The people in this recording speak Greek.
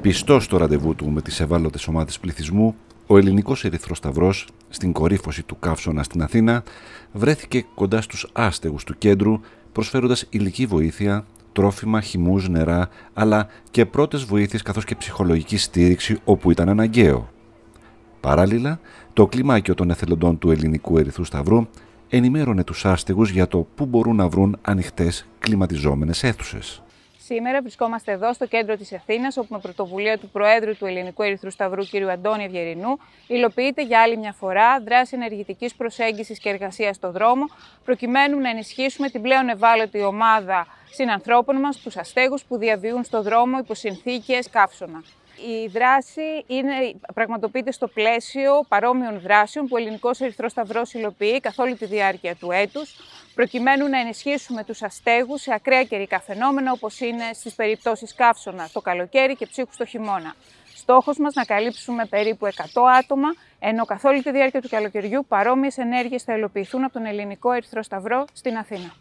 Πιστό στο ραντεβού του με τις ευάλωτες ομάδες πληθυσμού, ο ελληνικός Ερυθρό Σταυρό, στην κορύφωση του καύσωνα στην Αθήνα, βρέθηκε κοντά στους άστεγους του κέντρου, προσφέροντας υλική βοήθεια, τρόφιμα, χυμούς, νερά, αλλά και πρώτες βοήθειες καθώς και ψυχολογική στήριξη όπου ήταν αναγκαίο. Παράλληλα, το κλιμάκιο των εθελοντών του ελληνικού Ερυθρού Σταυρού ενημέρωνε τους άστεγους για το πού μπορούν να βρουν ανοιχτές κλιματιζόμενες αίθουσες. Σήμερα βρισκόμαστε εδώ στο κέντρο της Αθήνας, όπου με πρωτοβουλία του Προέδρου του Ελληνικού Ερυθρού Σταυρού κ. Αντώνη Ευγερινού υλοποιείται για άλλη μια φορά δράση ενεργητικής προσέγγισης και εργασίας στο δρόμο, προκειμένου να ενισχύσουμε την πλέον ευάλωτη ομάδα συνανθρώπων μας, τους αστέγους που διαβιούν στο δρόμο υπό συνθήκες καύσωνα. Η δράση είναι, πραγματοποιείται στο πλαίσιο παρόμοιων δράσεων που ο Ελληνικός Ερυθρός Σταυρός υλοποιεί καθ' όλη τη διάρκεια του έτους, προκειμένου να ενισχύσουμε τους αστέγους σε ακραία καιρικά φαινόμενα, όπως είναι στις περιπτώσεις καύσωνα το καλοκαίρι και ψύχους το χειμώνα. Στόχος μας να καλύψουμε περίπου 100 άτομα, ενώ καθ' όλη τη διάρκεια του καλοκαιριού παρόμοιες ενέργειες θα υλοποιηθούν από τον Ελληνικό Ερυθρό Σταυρό στην Αθήνα.